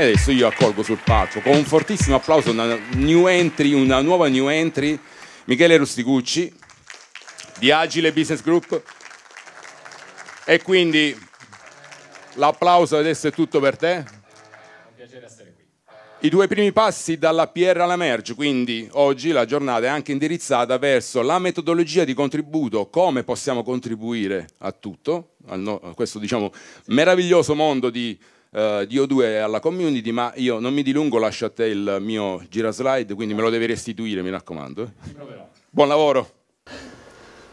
E adesso io accolgo sul palco con un fortissimo applauso una new entry, una nuova new entry, Michele Rustigucci di Agile Business Group. E quindi l'applauso adesso è tutto per te. I due primi passi dalla PR alla merge, quindi oggi la giornata è anche indirizzata verso la metodologia di contributo, come possiamo contribuire a tutto, a questo diciamo meraviglioso mondo di eh, di O2 alla community, ma io non mi dilungo, lascio a te il mio giraslide, quindi me lo devi restituire, mi raccomando. Eh. Buon lavoro!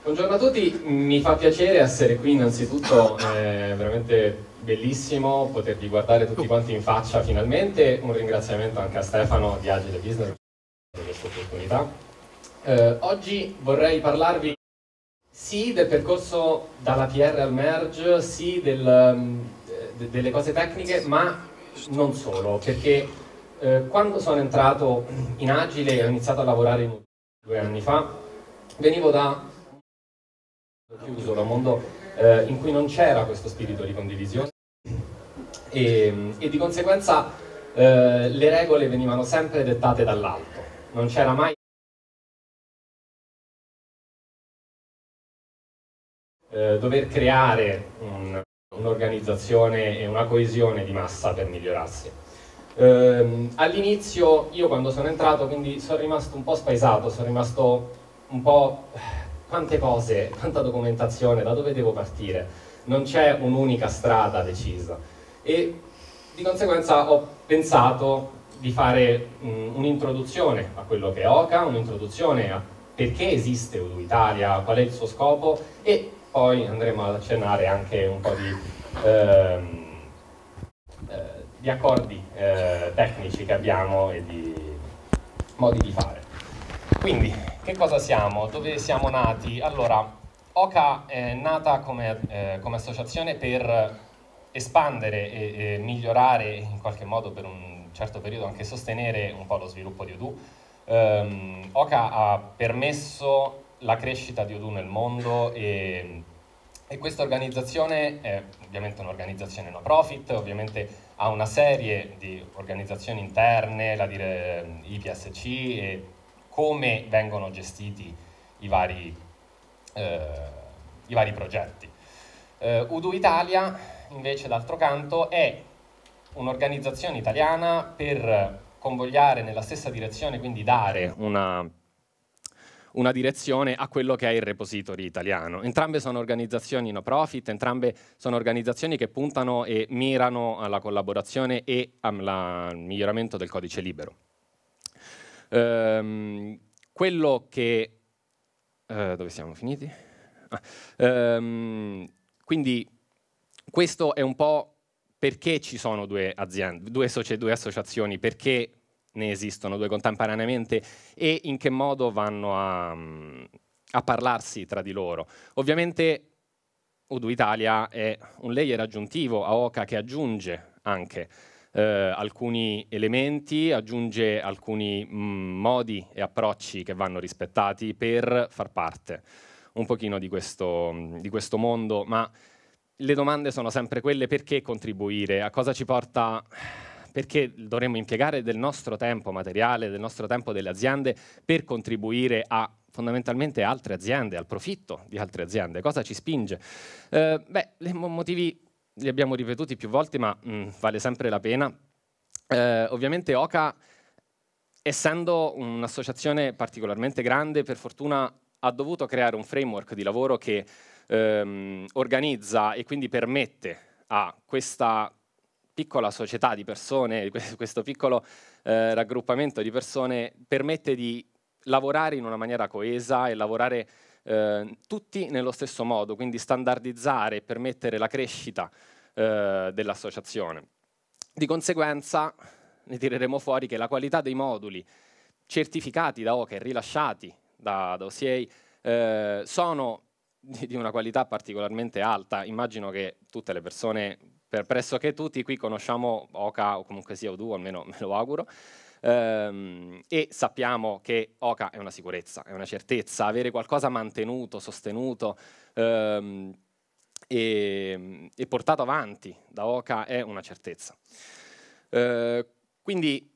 Buongiorno a tutti, mi fa piacere essere qui innanzitutto, è eh, veramente bellissimo potervi guardare tutti oh. quanti in faccia finalmente, un ringraziamento anche a Stefano di Agile Business per questa opportunità. Eh, oggi vorrei parlarvi sì del percorso dalla PR al merge, sì del, mm, de delle cose tecniche, ma non solo, perché eh, quando sono entrato in Agile e ho iniziato a lavorare in due anni fa, venivo da un mondo chiuso, da un mondo eh, in cui non c'era questo spirito di condivisione e, e di conseguenza eh, le regole venivano sempre dettate dall'alto, non c'era mai eh, dover creare un, un'organizzazione e una coesione di massa per migliorarsi. Ehm, All'inizio io quando sono entrato quindi sono rimasto un po' spaesato, sono rimasto un po' quante cose, quanta documentazione, da dove devo partire? Non c'è un'unica strada decisa e di conseguenza ho pensato di fare mm, un'introduzione a quello che è OCA, un'introduzione a perché esiste Udo Italia, qual è il suo scopo e poi andremo ad accennare anche un po' di, ehm, eh, di accordi eh, tecnici che abbiamo e di modi di fare. Quindi, che cosa siamo? Dove siamo nati? Allora, Oca è nata come, eh, come associazione per espandere e, e, migliorare, in qualche modo per un certo periodo anche sostenere un po' lo sviluppo di Odoo. Um, ehm, Oca ha permesso la crescita di Odoo nel mondo e, e questa organizzazione è ovviamente un'organizzazione no profit, ovviamente ha una serie di organizzazioni interne, la dire, IPSC e come vengono gestiti i vari, eh, i vari progetti. Eh, Udo Italia invece d'altro canto è un'organizzazione italiana per convogliare nella stessa direzione, quindi dare una una direzione a quello che è il repository italiano. Entrambe sono organizzazioni no profit, entrambe sono organizzazioni che puntano e mirano alla collaborazione e al miglioramento del codice libero. Ehm, quello che... Eh, dove siamo finiti? Ah, ehm, quindi questo è un po' perché ci sono due aziende, due, due associazioni, perché ne esistono due contemporaneamente e in che modo vanno a, mm, a parlarsi tra di loro. Ovviamente Udo Italia è un layer aggiuntivo a Oca che aggiunge anche eh, alcuni elementi, aggiunge alcuni mh, mm, modi e approcci che vanno rispettati per far parte un pochino di questo, mm, di questo mondo, ma le domande sono sempre quelle perché contribuire, a cosa ci porta perché dovremmo impiegare del nostro tempo materiale, del nostro tempo delle aziende per contribuire a fondamentalmente altre aziende, al profitto di altre aziende. Cosa ci spinge? Eh, beh, i motivi li abbiamo ripetuti più volte, ma mh, mm, vale sempre la pena. Eh, ovviamente Oca, essendo un'associazione particolarmente grande, per fortuna ha dovuto creare un framework di lavoro che ehm, organizza e quindi permette a questa piccola società di persone, questo piccolo eh, raggruppamento di persone permette di lavorare in una maniera coesa e lavorare eh, tutti nello stesso modo, quindi standardizzare e permettere la crescita eh, dell'associazione. Di conseguenza ne tireremo fuori che la qualità dei moduli certificati da Ocker, rilasciati da, da OCA, eh, sono di una qualità particolarmente alta. Immagino che tutte le persone per pressoché tutti qui conosciamo Oca o comunque sia Odoo, almeno me lo auguro, ehm, e sappiamo che Oca è una sicurezza, è una certezza, avere qualcosa mantenuto, sostenuto ehm, e, e, portato avanti da Oca è una certezza. Ehm, quindi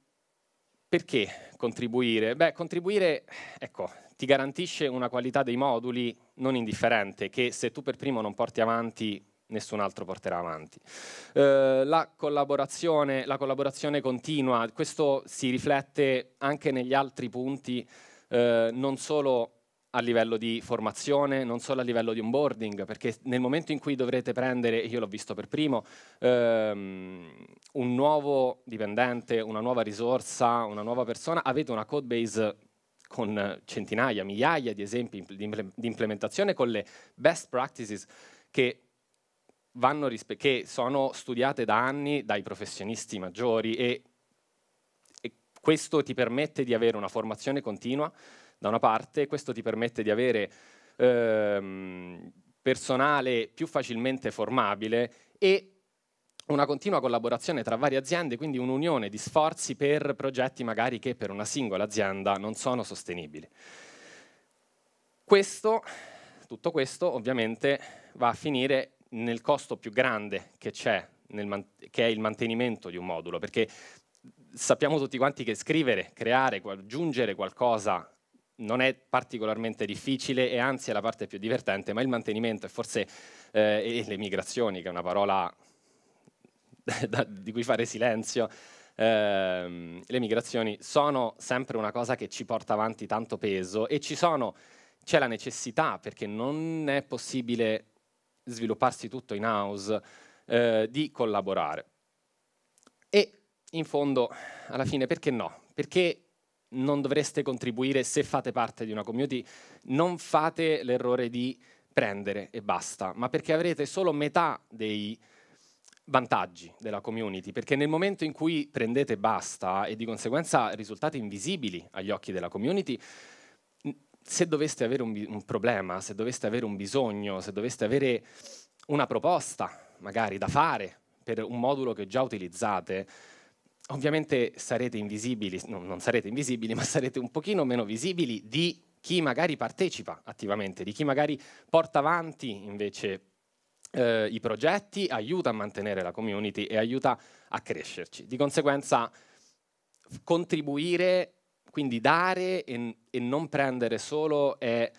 perché contribuire? Beh, contribuire, ecco, ti garantisce una qualità dei moduli non indifferente, che se tu per primo non porti avanti nessun altro porterà avanti. Eh, la, collaborazione, la, collaborazione, continua, questo si riflette anche negli altri punti, eh, non solo a livello di formazione, non solo a livello di onboarding, perché nel momento in cui dovrete prendere, io l'ho visto per primo, ehm, un nuovo dipendente, una nuova risorsa, una nuova persona, avete una code base con centinaia, migliaia di esempi di implementazione, con le best practices che vanno che sono studiate da anni dai professionisti maggiori e, e questo ti permette di avere una formazione continua da una parte, questo ti permette di avere ehm, personale più facilmente formabile e una continua collaborazione tra varie aziende, quindi un'unione di sforzi per progetti magari che per una singola azienda non sono sostenibili. Questo, tutto questo ovviamente va a finire nel costo più grande che c'è, che è il mantenimento di un modulo, perché sappiamo tutti quanti che scrivere, creare, aggiungere qualcosa non è particolarmente difficile e anzi è la parte più divertente, ma il mantenimento e forse eh, e le migrazioni, che è una parola di cui fare silenzio, eh, le migrazioni sono sempre una cosa che ci porta avanti tanto peso e c'è la necessità perché non è possibile svilupparsi tutto in house, eh, di collaborare. E in fondo, alla fine, perché no? Perché non dovreste contribuire se fate parte di una community, non fate l'errore di prendere e basta, ma perché avrete solo metà dei vantaggi della community, perché nel momento in cui prendete basta e di conseguenza risultate invisibili agli occhi della community, se doveste avere un, un, problema, se doveste avere un bisogno, se doveste avere una proposta magari da fare per un modulo che già utilizzate, ovviamente sarete invisibili, no, non sarete invisibili, ma sarete un pochino meno visibili di chi magari partecipa attivamente, di chi magari porta avanti invece eh, i progetti, aiuta a mantenere la community e aiuta a crescerci. Di conseguenza contribuire quindi dare e, e non prendere solo è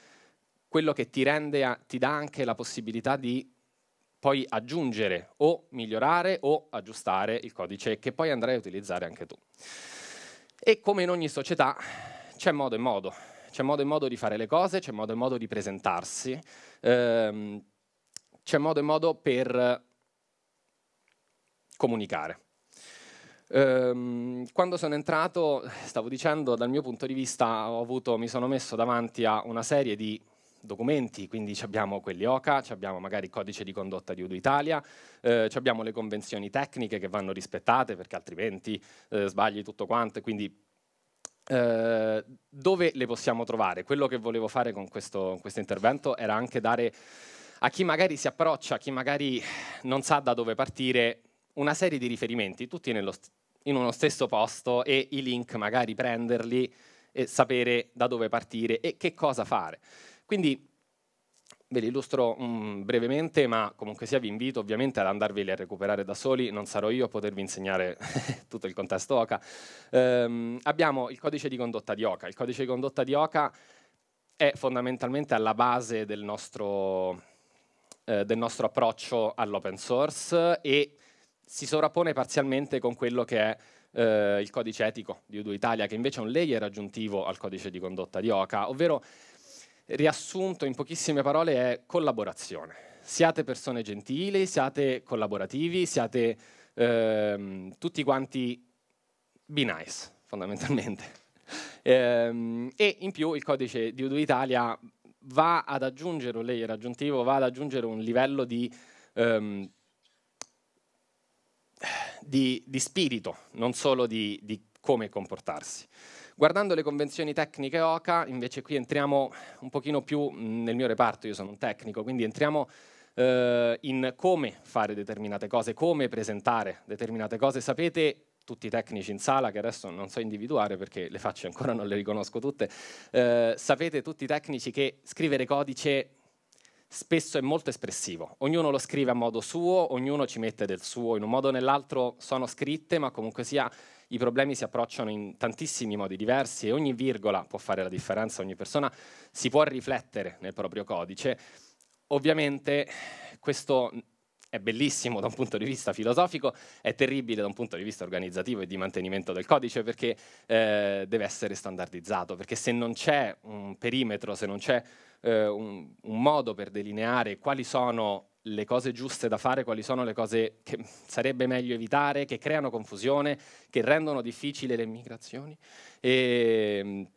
quello che ti, rende a, ti dà anche la possibilità di poi aggiungere o migliorare o aggiustare il codice che poi andrai a utilizzare anche tu. E come in ogni società c'è modo e modo, c'è modo e modo di fare le cose, c'è modo e modo di presentarsi, ehm, c'è modo e modo per comunicare. Ehm, quando sono entrato, stavo dicendo, dal mio punto di vista avuto, mi sono messo davanti a una serie di documenti, quindi abbiamo quelli OCA, abbiamo magari il codice di condotta di Udo Italia, eh, abbiamo le convenzioni tecniche che vanno rispettate perché altrimenti eh, sbagli tutto quanto, quindi eh, dove le possiamo trovare? Quello che volevo fare con questo, questo intervento era anche dare a chi magari si approccia, a chi magari non sa da dove partire, una serie di riferimenti, tutti nello stesso in uno stesso posto e i link magari prenderli e sapere da dove partire e che cosa fare. Quindi ve li illustro um, brevemente, ma comunque sia vi invito ovviamente ad andarveli a recuperare da soli, non sarò io a potervi insegnare tutto il contesto OCA. Um, ehm, abbiamo il codice di condotta di OCA. Il codice di condotta di OCA è fondamentalmente alla base del nostro, eh, del nostro approccio all'open source e si sovrappone parzialmente con quello che è eh, il codice etico di Udo Italia, che invece è un layer aggiuntivo al codice di condotta di Oca, ovvero riassunto in pochissime parole è collaborazione. Siate persone gentili, siate collaborativi, siate ehm, tutti quanti be nice, fondamentalmente. Ehm, e in più il codice di Udo Italia va ad aggiungere un layer aggiuntivo, va ad aggiungere un livello di ehm, di, di spirito, non solo di, di come comportarsi. Guardando le convenzioni tecniche OCA, invece qui entriamo un pochino più mm, nel mio reparto, io sono un tecnico, quindi entriamo eh, in come fare determinate cose, come presentare determinate cose. Sapete tutti i tecnici in sala, che adesso non so individuare perché le facce ancora non le riconosco tutte, eh, sapete tutti i tecnici che scrivere codice spesso è molto espressivo. Ognuno lo scrive a modo suo, ognuno ci mette del suo, in un modo o nell'altro sono scritte, ma comunque sia i problemi si approcciano in tantissimi modi diversi e ogni virgola può fare la differenza, ogni persona si può riflettere nel proprio codice. Ovviamente questo è bellissimo da un punto di vista filosofico, è terribile da un punto di vista organizzativo e di mantenimento del codice perché eh, deve essere standardizzato, perché se non c'è un perimetro, se non c'è eh, un, un modo per delineare quali sono le cose giuste da fare, quali sono le cose che sarebbe meglio evitare, che creano confusione, che rendono difficili le migrazioni. E, ehm,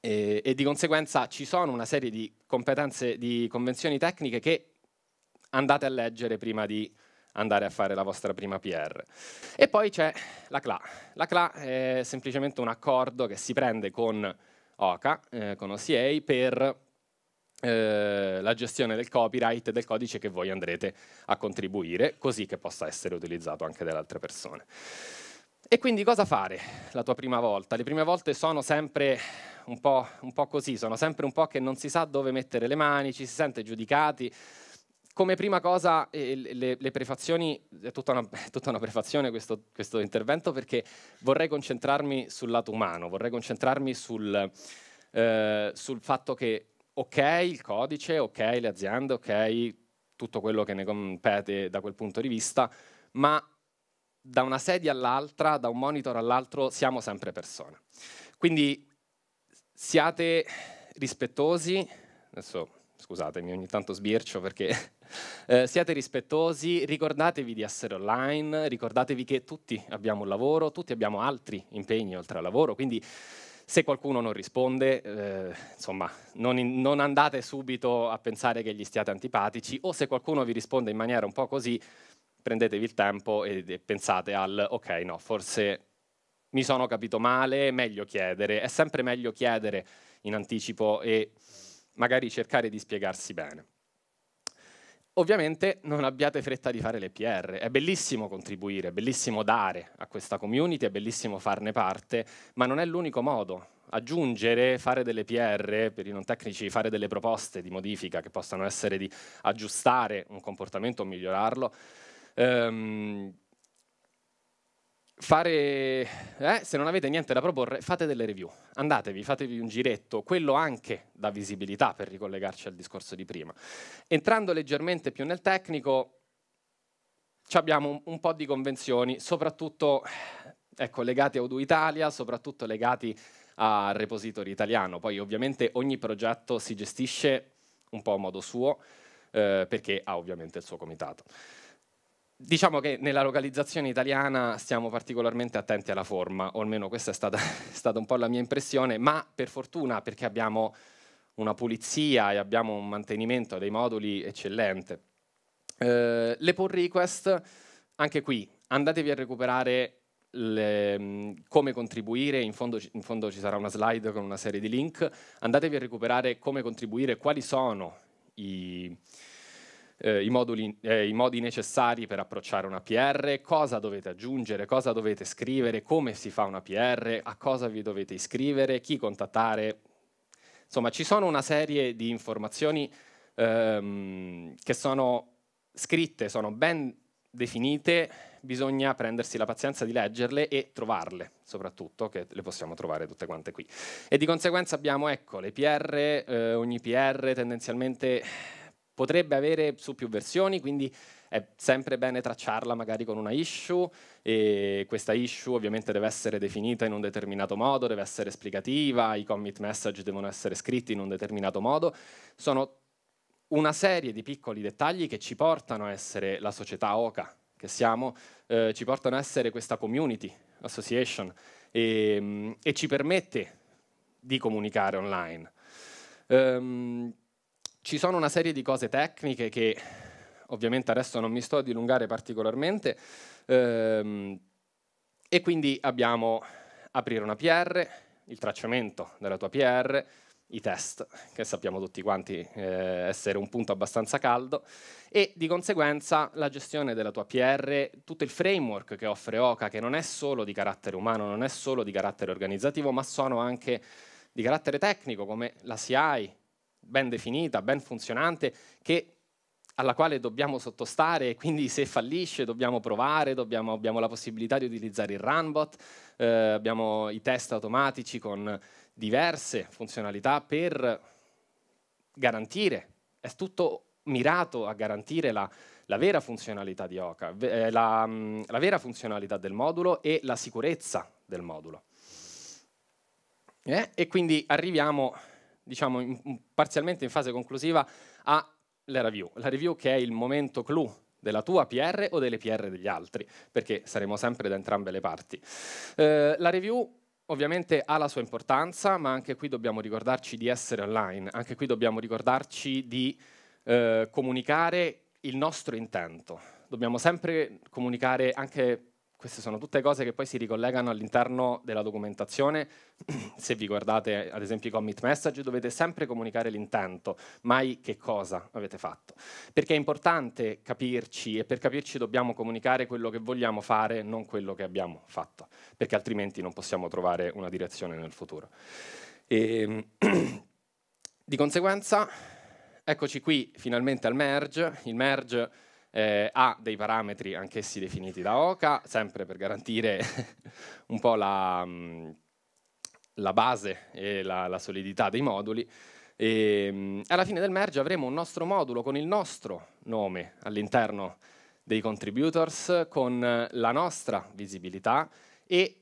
e, e, di conseguenza ci sono una serie di competenze, di convenzioni tecniche che andate a leggere prima di andare a fare la vostra prima PR. E poi c'è la CLA. La CLA è semplicemente un accordo che si prende con OCA, eh, con OCA, per eh, la gestione del copyright del codice che voi andrete a contribuire, così che possa essere utilizzato anche dalle altre persone. E quindi cosa fare la tua prima volta? Le prime volte sono sempre un po', un po', così, sono sempre un po' che non si sa dove mettere le mani, ci si sente giudicati. Come prima cosa, eh, le, le, prefazioni, è tutta una, è tutta una prefazione questo, questo, intervento perché vorrei concentrarmi sul lato umano, vorrei concentrarmi sul, eh, sul fatto che ok il codice, ok le aziende, ok tutto quello che ne compete da quel punto di vista, ma da una sedia all'altra, da un monitor all'altro, siamo sempre persone. Quindi siate rispettosi, adesso scusatemi, ogni tanto sbircio perché eh, siate rispettosi, ricordatevi di essere online, ricordatevi che tutti abbiamo un lavoro, tutti abbiamo altri impegni oltre al lavoro, quindi se qualcuno non risponde, eh, insomma, non, in, non, andate subito a pensare che gli stiate antipatici o se qualcuno vi risponde in maniera un po' così, prendetevi il tempo e, e pensate al ok, no, forse mi sono capito male, meglio chiedere. È sempre meglio chiedere in anticipo e magari cercare di spiegarsi bene. Ovviamente non abbiate fretta di fare le PR, è bellissimo contribuire, è bellissimo dare a questa community, è bellissimo farne parte, ma non è l'unico modo. Aggiungere, fare delle PR, per i non tecnici fare delle proposte di modifica che possano essere di aggiustare un comportamento o migliorarlo, ehm, fare, eh, se non avete niente da proporre, fate delle review, andatevi, fatevi un giretto, quello anche da visibilità per ricollegarci al discorso di prima. Entrando leggermente più nel tecnico, abbiamo un, un po' di convenzioni, soprattutto ecco, legati a Udo Italia, soprattutto legati al repository italiano. Poi ovviamente ogni progetto si gestisce un po' a modo suo, eh, perché ha ovviamente il suo comitato. Diciamo che nella localizzazione italiana stiamo particolarmente attenti alla forma, o almeno questa è stata, è stata un po' la mia impressione, ma per fortuna perché abbiamo una pulizia e abbiamo un mantenimento dei moduli eccellente. Eh, le pull request, anche qui, andatevi a recuperare le, mm, come contribuire, in fondo, in fondo, ci sarà una slide con una serie di link, andatevi a recuperare come contribuire, quali sono i eh, i, moduli, eh, i, modi necessari per approcciare una PR, cosa dovete aggiungere, cosa dovete scrivere, come si fa una PR, a cosa vi dovete iscrivere, chi contattare. Insomma, ci sono una serie di informazioni ehm, che sono scritte, sono ben definite, bisogna prendersi la pazienza di leggerle e trovarle, soprattutto che le possiamo trovare tutte quante qui. E di conseguenza abbiamo, ecco, le PR, eh, ogni PR tendenzialmente potrebbe avere su più versioni, quindi è sempre bene tracciarla magari con una issue e questa issue ovviamente deve essere definita in un determinato modo, deve essere esplicativa, i commit message devono essere scritti in un determinato modo. Sono una serie di piccoli dettagli che ci portano a essere la società OCA che siamo, eh, ci portano a essere questa community association e, ehm, e ci permette di comunicare online. Um, ci sono una serie di cose tecniche che ovviamente adesso non mi sto a dilungare particolarmente ehm, e quindi abbiamo aprire una PR, il tracciamento della tua PR, i test, che sappiamo tutti quanti eh, essere un punto abbastanza caldo, e di conseguenza la gestione della tua PR, tutto il framework che offre Oca, che non è solo di carattere umano, non è solo di carattere organizzativo, ma sono anche di carattere tecnico, come la CI, ben definita, ben funzionante, che, alla quale dobbiamo sottostare e quindi se fallisce dobbiamo provare, dobbiamo, abbiamo la possibilità di utilizzare il runbot, eh, abbiamo i test automatici con diverse funzionalità per garantire, è tutto mirato a garantire la, la vera funzionalità di Oca, eh, la, mm, la vera funzionalità del modulo e la sicurezza del modulo. Eh? E quindi arriviamo diciamo, in, parzialmente in fase conclusiva alla review. La review che è il momento clou della tua PR o delle PR degli altri, perché saremo sempre da entrambe le parti. Eh, la review ovviamente ha la sua importanza, ma anche qui dobbiamo ricordarci di essere online, anche qui dobbiamo ricordarci di eh, comunicare il nostro intento. Dobbiamo sempre comunicare anche queste sono tutte cose che poi si ricollegano all'interno della documentazione. Se vi guardate ad esempio i commit message dovete sempre comunicare l'intento, mai che cosa avete fatto. Perché è importante capirci e per capirci dobbiamo comunicare quello che vogliamo fare, non quello che abbiamo fatto, perché altrimenti non possiamo trovare una direzione nel futuro. E, ehm, di conseguenza, eccoci qui finalmente al merge. Il merge eh, ha dei parametri anch'essi definiti da OCA, sempre per garantire un po' la, mm, la base e la, la, solidità dei moduli. E, mm, alla fine del merge avremo un nostro modulo con il nostro nome all'interno dei contributors, con la nostra visibilità e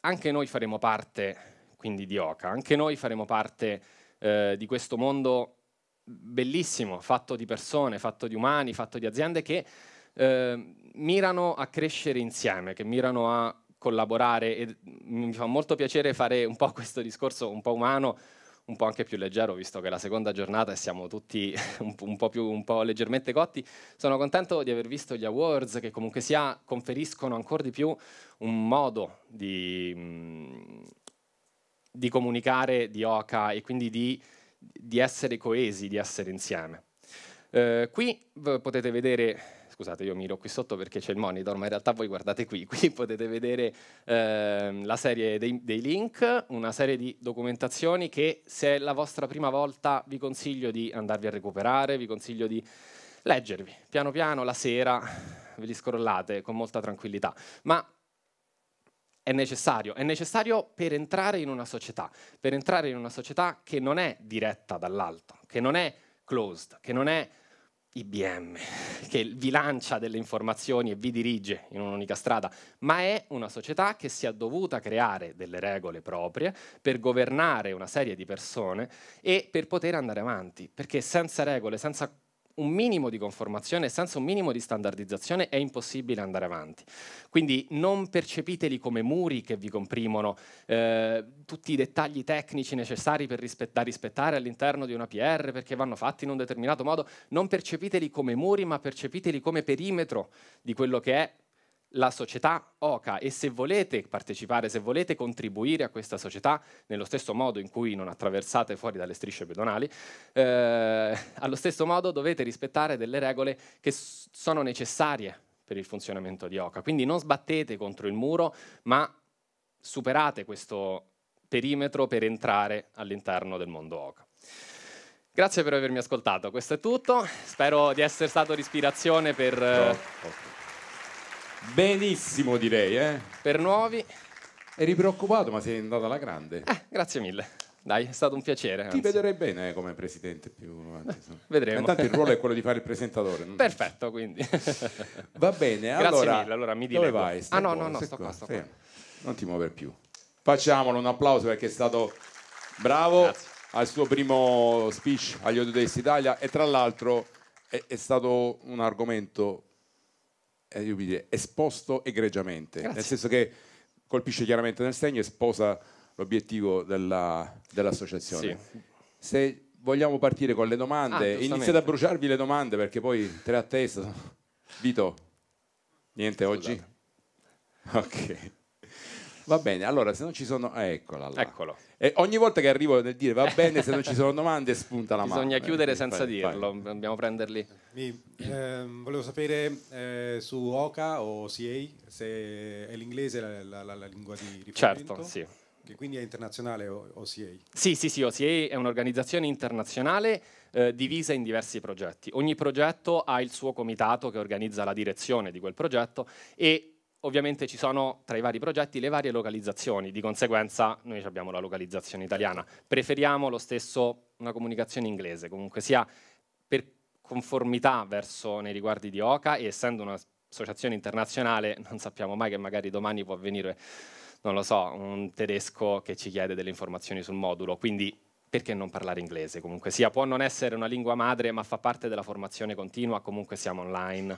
anche noi faremo parte quindi di OCA, anche noi faremo parte eh, di questo mondo bellissimo, fatto di persone, fatto di umani, fatto di aziende che eh, mirano a crescere insieme, che mirano a collaborare e mi fa molto piacere fare un po' questo discorso un po' umano, un po' anche più leggero, visto che è la seconda giornata e siamo tutti un, po' più, un po' leggermente cotti. Sono contento di aver visto gli awards che comunque sia conferiscono ancora di più un modo di, mhmm, di comunicare di Oca e quindi di di essere coesi, di essere insieme. Eh, qui potete vedere, scusate io miro qui sotto perché c'è il monitor, ma in realtà voi guardate qui, qui potete vedere eh, la serie dei, dei, link, una serie di documentazioni che se è la vostra prima volta vi consiglio di andarvi a recuperare, vi consiglio di leggervi piano piano la sera, ve li scrollate con molta tranquillità. Ma è necessario, è necessario per entrare in una società, per entrare in una società che non è diretta dall'alto, che non è closed, che non è IBM, che vi lancia delle informazioni e vi dirige in un'unica strada, ma è una società che si è dovuta creare delle regole proprie per governare una serie di persone e per poter andare avanti, perché senza regole, senza un minimo di conformazione, senza un minimo di standardizzazione è impossibile andare avanti. Quindi non percepiteli come muri che vi comprimono eh, tutti i dettagli tecnici necessari rispe- da rispettare all'interno di una PR perché vanno fatti in un determinato modo, non percepiteli come muri ma percepiteli come perimetro di quello che è la società OCA e se volete partecipare, se volete contribuire a questa società, nello stesso modo in cui non attraversate fuori dalle strisce pedonali, eh, allo stesso modo dovete rispettare delle regole che sono necessarie per il funzionamento di OCA. Quindi non sbattete contro il muro, ma superate questo perimetro per entrare all'interno del mondo OCA. Grazie per avermi ascoltato, questo è tutto, spero di essere stato di ispirazione per... Eh, Benissimo direi, eh? Per nuovi. Eri preoccupato ma sei andata alla grande. Eh, grazie mille. Dai, è stato un piacere. Ti anzi. vedrei bene eh, come presidente più avanti. Vedremo. Intanto il ruolo è quello di fare il presentatore. Perfetto, quindi. Va bene, Grazie allora, mille, allora mi direi. Dove vai? ah no, buono, no, no, sto qua, sto qua. Non ti muovere più. Facciamolo un applauso perché è stato bravo Grazie. al suo primo speech agli Odio Italia e tra l'altro è, è stato un argomento eh, io mi dire, esposto egregiamente, Grazie. nel senso che colpisce chiaramente nel segno e sposa l'obiettivo della, dell'associazione. Sì. Se vogliamo partire con le domande, ah, iniziate a bruciarvi le domande perché poi tre a testa. Vito, niente Scusate. oggi? Ok. Va bene, allora se non ci sono... Eh, eccola là. Eccolo. E ogni volta che arrivo nel dire va bene, se non ci sono domande spunta la mano. Bisogna eh, chiudere senza fai, dirlo, fai. dobbiamo prenderli. Mi, ehm, volevo sapere eh, su OCA o CA se è l'inglese la, la, la, la lingua di riferimento. Certo, sì. Che quindi è internazionale OCA? Sì, sì, sì, OCA è un'organizzazione internazionale eh, divisa in diversi progetti. Ogni progetto ha il suo comitato che organizza la direzione di quel progetto e ovviamente ci sono tra i vari progetti le varie localizzazioni, di conseguenza noi abbiamo la localizzazione italiana. Preferiamo lo stesso una comunicazione inglese, comunque sia per conformità verso nei riguardi di OCA e essendo un'associazione internazionale non sappiamo mai che magari domani può avvenire, non lo so, un tedesco che ci chiede delle informazioni sul modulo, quindi perché non parlare inglese comunque sia, può non essere una lingua madre ma fa parte della formazione continua, comunque siamo online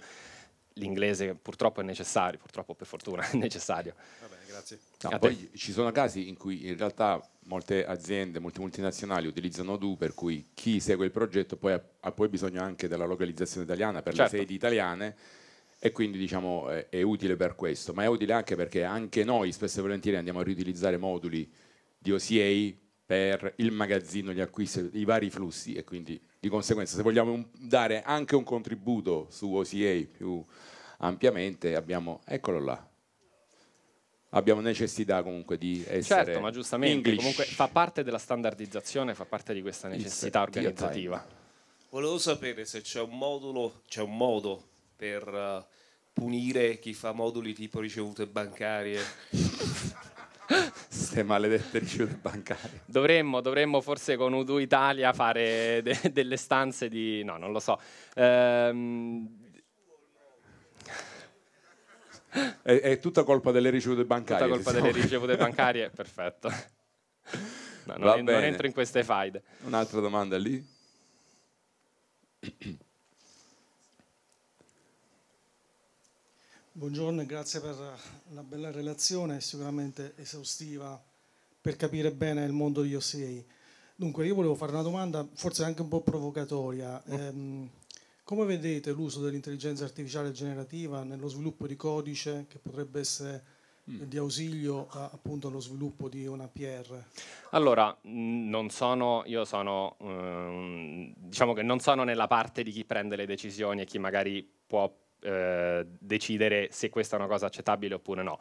l'inglese purtroppo è necessario, purtroppo per fortuna è necessario. Va bene, grazie. No, poi ci sono casi in cui in realtà molte aziende, molte multinazionali utilizzano DU, per cui chi segue il progetto poi ha, ha poi bisogno anche della localizzazione italiana per certo. le sedi italiane e quindi diciamo è, è utile per questo, ma è utile anche perché anche noi spesso e volentieri andiamo a riutilizzare moduli di OCA per il magazzino, gli acquisti, i vari flussi e quindi di conseguenza, se vogliamo un, dare anche un contributo su OCA più ampiamente, abbiamo, eccolo là, abbiamo necessità comunque di essere certo ma giustamente English. comunque fa parte della standardizzazione fa parte di questa necessità It's organizzativa volevo sapere se c'è un modulo c'è un modo per uh, punire chi fa moduli tipo ricevute bancarie Ste maledette ricevute bancarie. Dovremmo, dovremmo, forse con Udu Italia fare de- delle stanze di... no, non lo so. Ehm... È, è, tutta colpa delle ricevute bancarie. Tutta colpa delle diciamo. ricevute bancarie, perfetto. No, non, non entro in queste faide. Un'altra domanda lì. Buongiorno e grazie per la bella relazione, sicuramente esaustiva per capire bene il mondo di OCA. Dunque, io volevo fare una domanda forse anche un po' provocatoria. Eh, come vedete l'uso dell'intelligenza artificiale generativa nello sviluppo di codice che potrebbe essere mm. di ausilio a, appunto allo sviluppo di una PR? Allora, non sono, io sono, ehm, diciamo che non sono nella parte di chi prende le decisioni e chi magari può eh, decidere se questa è una cosa accettabile oppure no.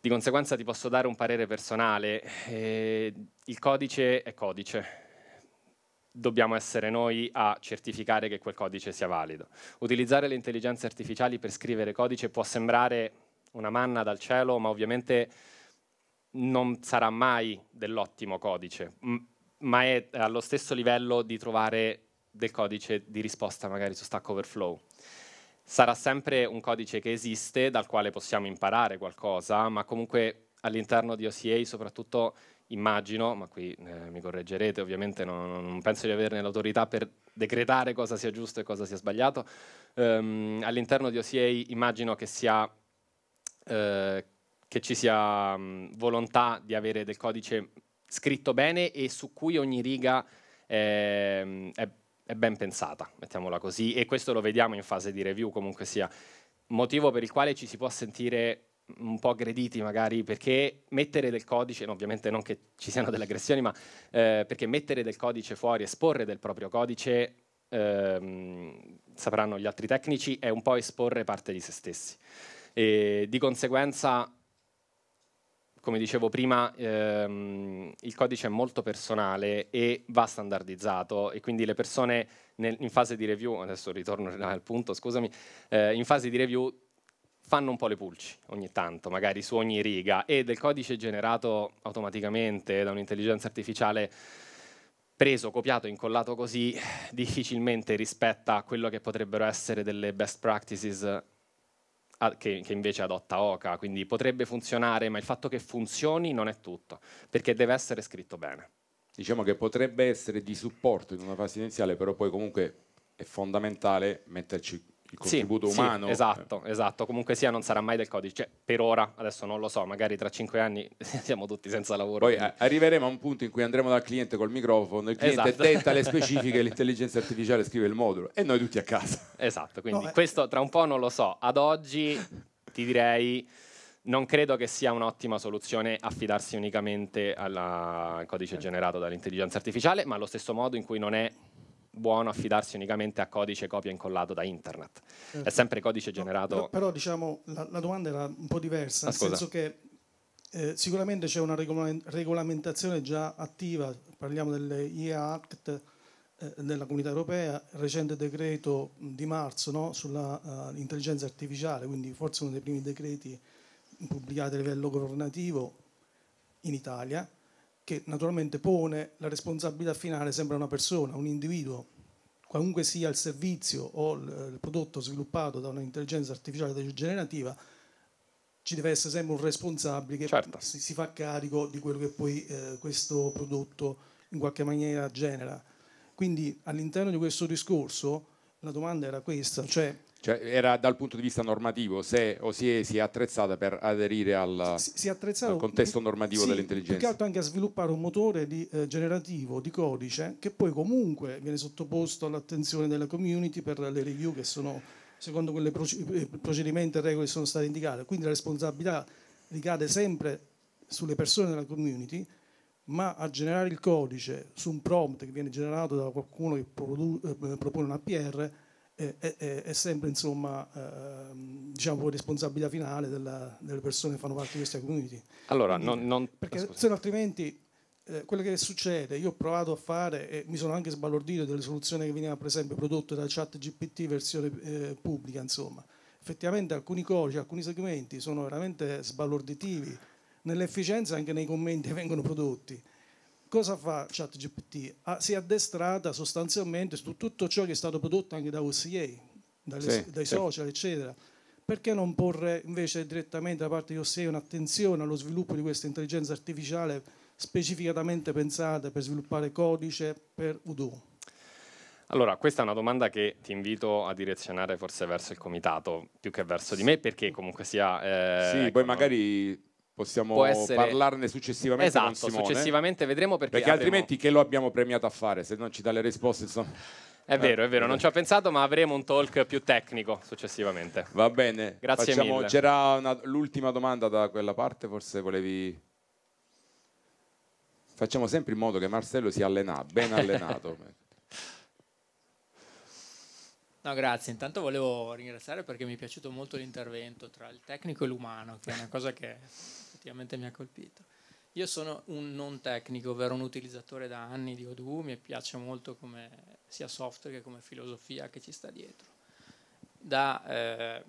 Di conseguenza ti posso dare un parere personale. Eh, il codice è codice. Dobbiamo essere noi a certificare che quel codice sia valido. Utilizzare le intelligenze artificiali per scrivere codice può sembrare una manna dal cielo, ma ovviamente non sarà mai dell'ottimo codice, ma è allo stesso livello di trovare del codice di risposta magari su Stack Overflow sarà sempre un codice che esiste, dal quale possiamo imparare qualcosa, ma comunque all'interno di OCA soprattutto immagino, ma qui eh, mi correggerete, ovviamente non, non, penso di averne l'autorità per decretare cosa sia giusto e cosa sia sbagliato, um, all'interno di OCA immagino che, sia, eh, che ci sia um, volontà di avere del codice scritto bene e su cui ogni riga è, mm, è è ben pensata, mettiamola così, e questo lo vediamo in fase di review comunque sia, motivo per il quale ci si può sentire un po' aggrediti magari perché mettere del codice, ovviamente non che ci siano delle aggressioni, ma eh, perché mettere del codice fuori, esporre del proprio codice, ehm, sapranno gli altri tecnici, è un po' esporre parte di se stessi. E di conseguenza come dicevo prima, ehm, il codice è molto personale e va standardizzato e quindi le persone nel, in fase di review, adesso ritorno al punto, scusami, eh, in fase di review fanno un po' le pulci ogni tanto, magari su ogni riga e del codice generato automaticamente da un'intelligenza artificiale preso, copiato, incollato così difficilmente rispetta quello che potrebbero essere delle best practices che, che, invece adotta Oca, quindi potrebbe funzionare, ma il fatto che funzioni non è tutto, perché deve essere scritto bene. Diciamo che potrebbe essere di supporto in una fase iniziale, però poi comunque è fondamentale metterci il contributo sì, umano. Sì, eh. esatto, eh. esatto, comunque sia non sarà mai del codice, cioè, per ora, adesso non lo so, magari tra cinque anni siamo tutti senza lavoro. Poi quindi. Eh, arriveremo a un punto in cui andremo dal cliente col microfono, il cliente esatto. tenta le specifiche, l'intelligenza artificiale scrive il modulo e noi tutti a casa. Esatto, quindi no, eh. questo tra un po' non lo so, ad oggi ti direi non credo che sia un'ottima soluzione affidarsi unicamente al codice generato dall'intelligenza artificiale, ma allo stesso modo in cui non è buono affidarsi unicamente a codice copia e incollato da internet. Certo. È sempre codice generato. No, però, diciamo la, la, domanda era un po' diversa, ah, nel senso che eh, sicuramente c'è una regolamentazione già attiva, parliamo delle IA Act eh, della comunità europea, il recente decreto di marzo no, sull'intelligenza eh, uh, artificiale, quindi forse uno dei primi decreti pubblicati a livello governativo in Italia che naturalmente pone la responsabilità finale sempre a una persona, un individuo, qualunque sia il servizio o il prodotto sviluppato da un'intelligenza artificiale generativa, ci deve essere sempre un responsabile che certo. si, fa carico di quello che poi eh, questo prodotto in qualche maniera genera. Quindi all'interno di questo discorso la domanda era questa, cioè cioè, era dal punto di vista normativo, se o si è, si è attrezzata per aderire al, si, al contesto normativo sì, dell'intelligenza. Si è altro anche a sviluppare un motore di, eh, generativo di codice che poi comunque viene sottoposto all'attenzione della community per le review che sono secondo quelle eh, procedimenti e regole che sono state indicate. Quindi la responsabilità ricade sempre sulle persone della community, ma a generare il codice su un prompt che viene generato da qualcuno che eh, propone un APR è, è, è sempre insomma, ehm, diciamo, responsabilità finale della, delle persone che fanno parte di questa community. Allora, non, non... Eh, perché se no altrimenti eh, quello che succede, io ho provato a fare e mi sono anche sbalordito delle soluzioni che venivano per esempio prodotte da chat GPT versione eh, pubblica, insomma. Effettivamente alcuni codici, alcuni segmenti sono veramente sbalorditivi nell'efficienza anche nei commenti che vengono prodotti cosa fa ChatGPT? Ah, si è addestrata sostanzialmente su tutto ciò che è stato prodotto anche da OCA, dalle, sì, dai sì. social, eccetera. Perché non porre invece direttamente da parte di OCA un'attenzione allo sviluppo di questa intelligenza artificiale specificatamente pensata per sviluppare codice per Udo? Allora, questa è una domanda che ti invito a direzionare forse verso il comitato più che verso di me, perché comunque sia. Eh, sì, ecco, poi magari possiamo essere... parlarne successivamente esatto, Simone, successivamente vedremo perché, perché avremo... altrimenti che lo abbiamo premiato a fare se non ci dà le risposte insomma è vero, è vero, eh. non ci ho pensato, ma avremo un talk più tecnico successivamente. Va bene, grazie Facciamo, mille. C'era l'ultima domanda da quella parte, forse volevi... Facciamo sempre in modo che Marcello sia allenato, ben allenato. No, grazie. Intanto volevo ringraziare perché mi è piaciuto molto l'intervento tra il tecnico e l'umano, che è una cosa che effettivamente mi ha colpito. Io sono un non tecnico, ovvero un utilizzatore da anni di Odoo, mi piace molto come sia software che come filosofia che ci sta dietro. Da eh,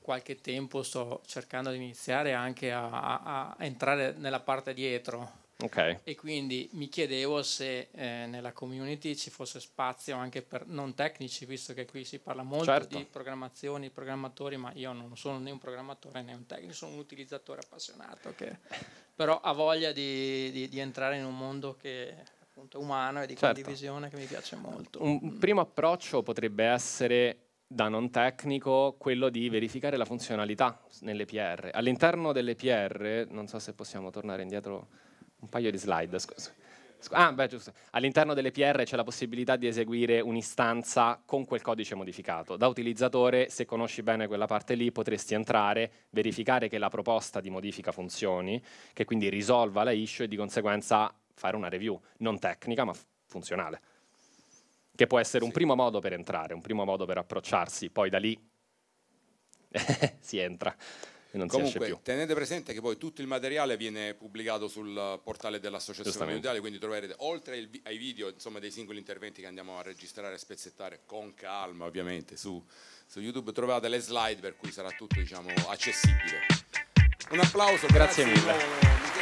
qualche tempo sto cercando di iniziare anche a, a, a entrare nella parte dietro, Okay. E quindi mi chiedevo se eh, nella community ci fosse spazio anche per non tecnici, visto che qui si parla molto certo. di programmazioni, programmatori, ma io non sono né un programmatore né un tecnico, sono un utilizzatore appassionato che però ha voglia di, di, di entrare in un mondo che appunto, è umano e di certo. condivisione che mi piace molto. Un mm. primo approccio potrebbe essere da non tecnico quello di verificare la funzionalità nelle PR. All'interno delle PR, non so se possiamo tornare indietro un paio di slide, scusa. Ah, beh, giusto. All'interno delle PR c'è la possibilità di eseguire un'istanza con quel codice modificato. Da utilizzatore, se conosci bene quella parte lì, potresti entrare, verificare che la proposta di modifica funzioni, che quindi risolva la issue e di conseguenza fare una review, non tecnica ma funzionale. Che può essere un primo modo per entrare, un primo modo per approcciarsi, poi da lì si entra non Comunque, si esce più. Tenete presente che poi tutto il materiale viene pubblicato sul portale dell'Associazione Mondiale, quindi troverete oltre vi ai video insomma, dei singoli interventi che andiamo a registrare e spezzettare con calma ovviamente su, su, YouTube, trovate le slide per cui sarà tutto diciamo, accessibile. Un applauso, grazie, grazie mille.